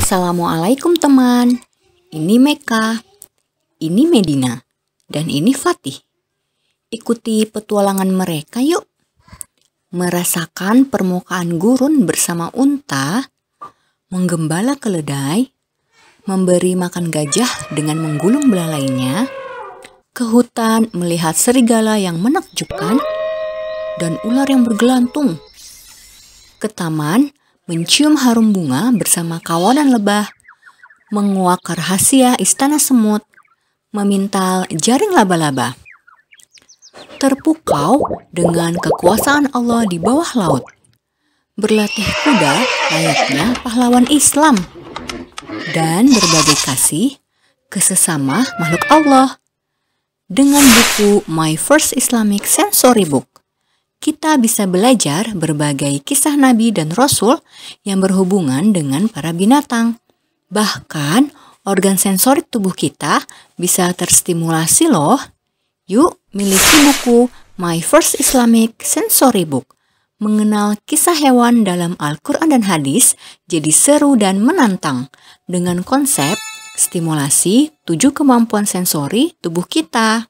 Assalamualaikum teman. Ini Meka. Ini Medina. Dan ini Fatih. Ikuti petualangan mereka yuk. Merasakan permukaan gurun bersama unta, menggembala keledai, memberi makan gajah dengan menggulung belalainya, ke hutan melihat serigala yang menakjubkan, dan ular yang bergelantung. Ke taman mencium harum bunga bersama kawanan lebah, menguak rahasia istana semut, memintal jaring laba-laba. Terpukau dengan kekuasaan Allah di bawah laut. Berlatih kuda layaknya pahlawan Islam. Dan berbagai kasih ke sesama makhluk Allah. Dengan buku My First Islamic Sensory Book kita bisa belajar berbagai kisah nabi dan rasul yang berhubungan dengan para binatang. Bahkan, organ sensorik tubuh kita bisa terstimulasi loh. Yuk, miliki buku My First Islamic Sensory Book. Mengenal kisah hewan dalam Al-Quran dan Hadis jadi seru dan menantang dengan konsep stimulasi tujuh kemampuan sensori tubuh kita.